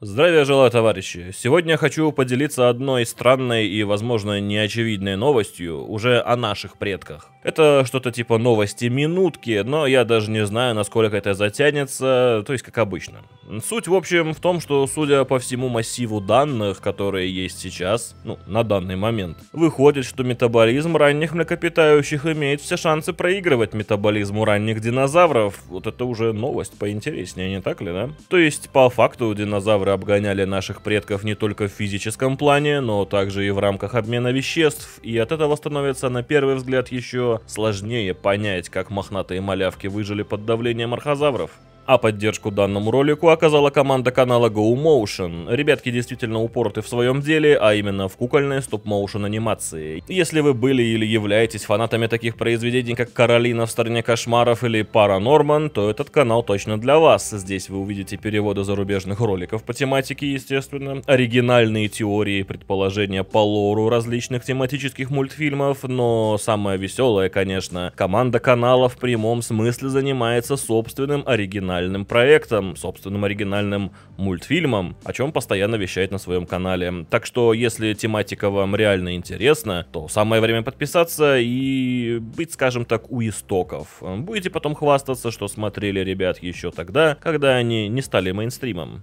Здравия желаю, товарищи! Сегодня хочу поделиться одной странной и, возможно, неочевидной новостью уже о наших предках. Это что-то типа новости минутки, но я даже не знаю, насколько это затянется, то есть как обычно. Суть, в общем, в том, что, судя по всему массиву данных, которые есть сейчас, ну, на данный момент, выходит, что метаболизм ранних млекопитающих имеет все шансы проигрывать метаболизму ранних динозавров. Вот это уже новость поинтереснее, не так ли, да? То есть, по факту, динозавры динозавры обгоняли наших предков не только в физическом плане, но также и в рамках обмена веществ, и от этого становится на первый взгляд еще сложнее понять, как мохнатые малявки выжили под давлением архозавров. А поддержку данному ролику оказала команда канала GoMotion. Ребятки действительно упороты в своем деле, а именно в кукольной стоп-моушен анимации. Если вы были или являетесь фанатами таких произведений, как «Каролина в стране кошмаров» или «Паранорман», то этот канал точно для вас. Здесь вы увидите переводы зарубежных роликов по тематике, естественно, оригинальные теории предположения по лору различных тематических мультфильмов, но самое веселое, конечно, команда канала в прямом смысле занимается собственным оригинальным оригинальным проектом, собственным оригинальным мультфильмом, о чем постоянно вещает на своем канале. Так что, если тематика вам реально интересна, то самое время подписаться и быть, скажем так, у истоков. Будете потом хвастаться, что смотрели ребят еще тогда, когда они не стали мейнстримом.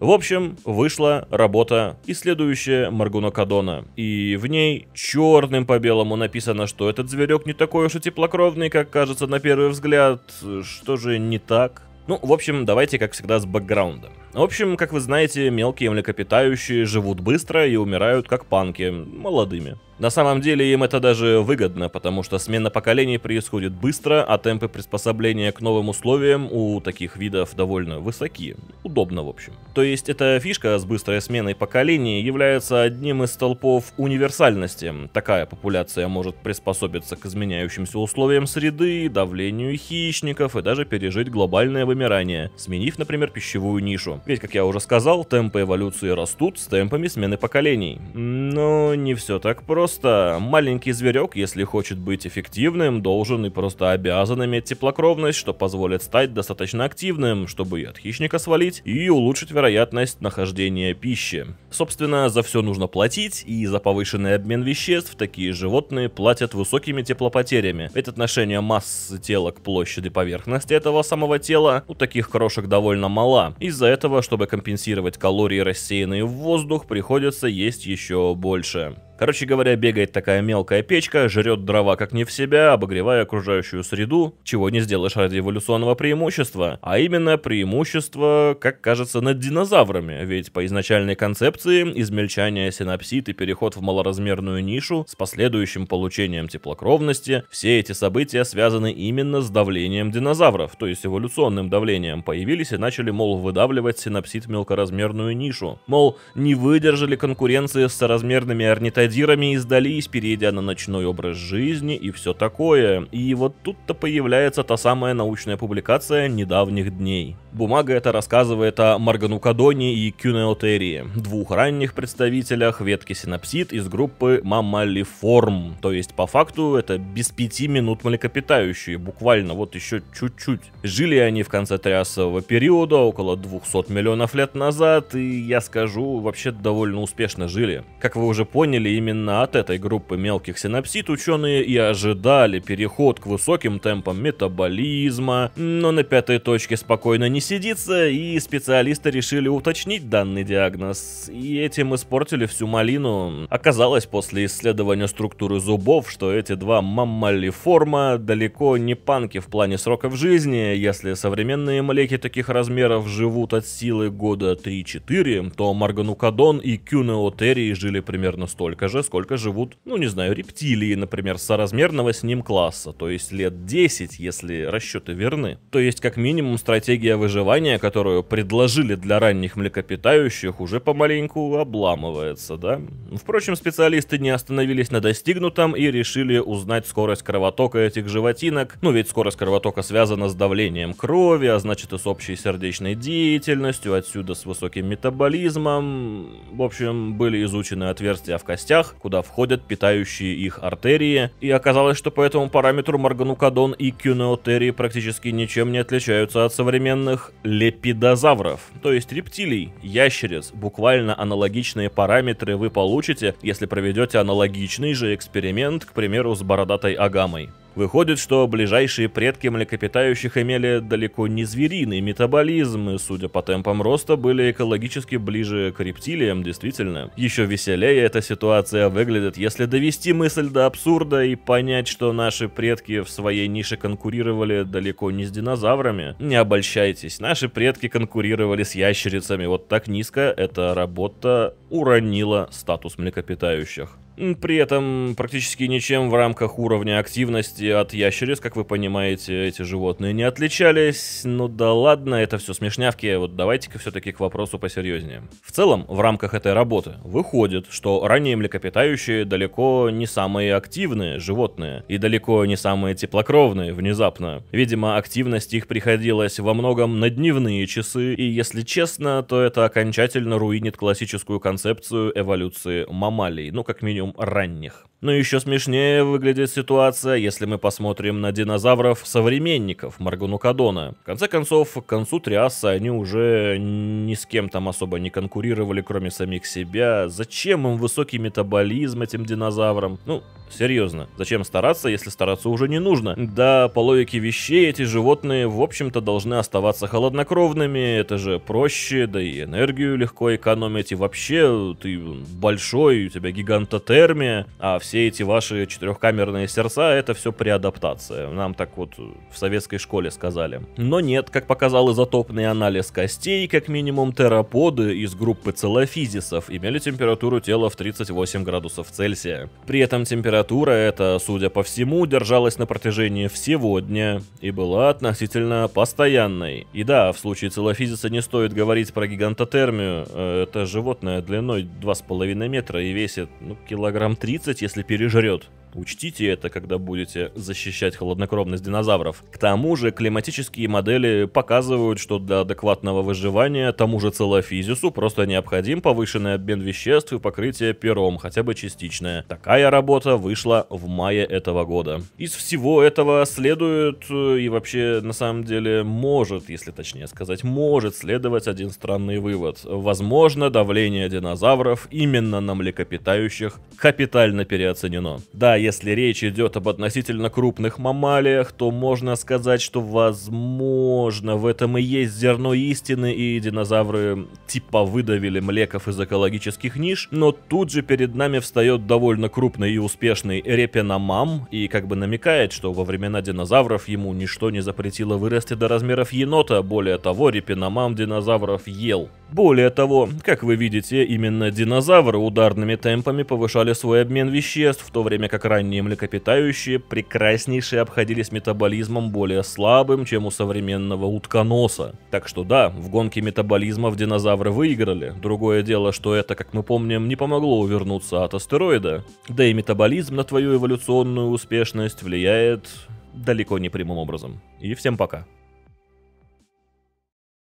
В общем, вышла работа «Исследующая Маргуна Кадона». И в ней черным по белому написано, что этот зверек не такой уж и теплокровный, как кажется на первый взгляд. Что же не так? Ну, в общем, давайте, как всегда, с бэкграунда. В общем, как вы знаете, мелкие млекопитающие живут быстро и умирают как панки, молодыми. На самом деле им это даже выгодно, потому что смена поколений происходит быстро, а темпы приспособления к новым условиям у таких видов довольно высоки. Удобно, в общем. То есть эта фишка с быстрой сменой поколений является одним из столпов универсальности. Такая популяция может приспособиться к изменяющимся условиям среды, давлению хищников и даже пережить глобальное вымирание, сменив, например, пищевую нишу. Ведь, как я уже сказал, темпы эволюции растут с темпами смены поколений. Но не все так просто просто маленький зверек, если хочет быть эффективным, должен и просто обязан иметь теплокровность, что позволит стать достаточно активным, чтобы и от хищника свалить, и улучшить вероятность нахождения пищи. Собственно, за все нужно платить, и за повышенный обмен веществ такие животные платят высокими теплопотерями. Это отношение массы тела к площади поверхности этого самого тела у таких крошек довольно мало, Из-за этого, чтобы компенсировать калории, рассеянные в воздух, приходится есть еще больше. Короче говоря, бегает такая мелкая печка, жрет дрова как не в себя, обогревая окружающую среду, чего не сделаешь ради эволюционного преимущества, а именно преимущество, как кажется, над динозаврами, ведь по изначальной концепции измельчание синапсид и переход в малоразмерную нишу с последующим получением теплокровности, все эти события связаны именно с давлением динозавров, то есть эволюционным давлением, появились и начали, мол, выдавливать синапсид в мелкоразмерную нишу. Мол, не выдержали конкуренции с соразмерными орнитоидами бригадирами издались, перейдя на ночной образ жизни и все такое. И вот тут-то появляется та самая научная публикация недавних дней. Бумага эта рассказывает о Марганукадоне и Кюнеотерии, двух ранних представителях ветки синапсид из группы Мамалиформ. То есть, по факту, это без пяти минут млекопитающие, буквально вот еще чуть-чуть. Жили они в конце триасового периода, около 200 миллионов лет назад, и я скажу, вообще довольно успешно жили. Как вы уже поняли, именно от этой группы мелких синапсид ученые и ожидали переход к высоким темпам метаболизма, но на пятой точке спокойно не сидится, и специалисты решили уточнить данный диагноз, и этим испортили всю малину. Оказалось после исследования структуры зубов, что эти два маммалиформа далеко не панки в плане сроков жизни, если современные млеки таких размеров живут от силы года 3-4, то Марганукадон и Кюнеотерии жили примерно столько же, сколько живут, ну не знаю, рептилии, например, соразмерного с ним класса, то есть лет 10, если расчеты верны. То есть как минимум стратегия выживания, которую предложили для ранних млекопитающих, уже помаленьку обламывается, да? Впрочем, специалисты не остановились на достигнутом и решили узнать скорость кровотока этих животинок, ну ведь скорость кровотока связана с давлением крови, а значит и с общей сердечной деятельностью, отсюда с высоким метаболизмом. В общем, были изучены отверстия в костях костях, куда входят питающие их артерии, и оказалось, что по этому параметру марганукадон и кюнеотерии практически ничем не отличаются от современных лепидозавров, то есть рептилий, ящериц. Буквально аналогичные параметры вы получите, если проведете аналогичный же эксперимент, к примеру, с бородатой агамой. Выходит, что ближайшие предки млекопитающих имели далеко не звериный метаболизм, и, судя по темпам роста, были экологически ближе к рептилиям, действительно. Еще веселее эта ситуация выглядит, если довести мысль до абсурда и понять, что наши предки в своей нише конкурировали далеко не с динозаврами. Не обольщайтесь, наши предки конкурировали с ящерицами, вот так низко эта работа уронила статус млекопитающих при этом практически ничем в рамках уровня активности от ящериц, как вы понимаете, эти животные не отличались. Ну да ладно, это все смешнявки, вот давайте-ка все-таки к вопросу посерьезнее. В целом, в рамках этой работы выходит, что ранние млекопитающие далеко не самые активные животные и далеко не самые теплокровные внезапно. Видимо, активность их приходилась во многом на дневные часы, и если честно, то это окончательно руинит классическую концепцию эволюции мамалий, ну как минимум ранних. Но еще смешнее выглядит ситуация, если мы посмотрим на динозавров-современников Марганукадона. В конце концов, к концу Триаса они уже ни с кем там особо не конкурировали, кроме самих себя. Зачем им высокий метаболизм этим динозаврам? Ну, серьезно, зачем стараться, если стараться уже не нужно? Да, по логике вещей, эти животные, в общем-то, должны оставаться холоднокровными, это же проще, да и энергию легко экономить, и вообще, ты большой, у тебя гигантотермия, а все все эти ваши четырехкамерные сердца, это все преадаптация. Нам так вот в советской школе сказали. Но нет, как показал изотопный анализ костей, как минимум тераподы из группы целофизисов имели температуру тела в 38 градусов Цельсия. При этом температура эта, судя по всему, держалась на протяжении всего дня и была относительно постоянной. И да, в случае целофизиса не стоит говорить про гигантотермию. Э, это животное длиной 2,5 метра и весит ну, килограмм 30, если если пережрет. Учтите это, когда будете защищать холоднокровность динозавров. К тому же климатические модели показывают, что для адекватного выживания тому же целофизису просто необходим повышенный обмен веществ и покрытие пером, хотя бы частичное. Такая работа вышла в мае этого года. Из всего этого следует э, и вообще на самом деле может, если точнее сказать, может следовать один странный вывод. Возможно, давление динозавров именно на млекопитающих капитально переоценено. Да, если речь идет об относительно крупных мамалиях, то можно сказать, что возможно в этом и есть зерно истины, и динозавры типа выдавили млеков из экологических ниш, но тут же перед нами встает довольно крупный и успешный репеномам, и как бы намекает, что во времена динозавров ему ничто не запретило вырасти до размеров енота, более того, репеномам динозавров ел. Более того, как вы видите, именно динозавры ударными темпами повышали свой обмен веществ, в то время как ранние млекопитающие прекраснейшие обходились метаболизмом более слабым, чем у современного утконоса. Так что да, в гонке метаболизмов динозавры выиграли. Другое дело, что это, как мы помним, не помогло увернуться от астероида. Да и метаболизм на твою эволюционную успешность влияет далеко не прямым образом. И всем пока.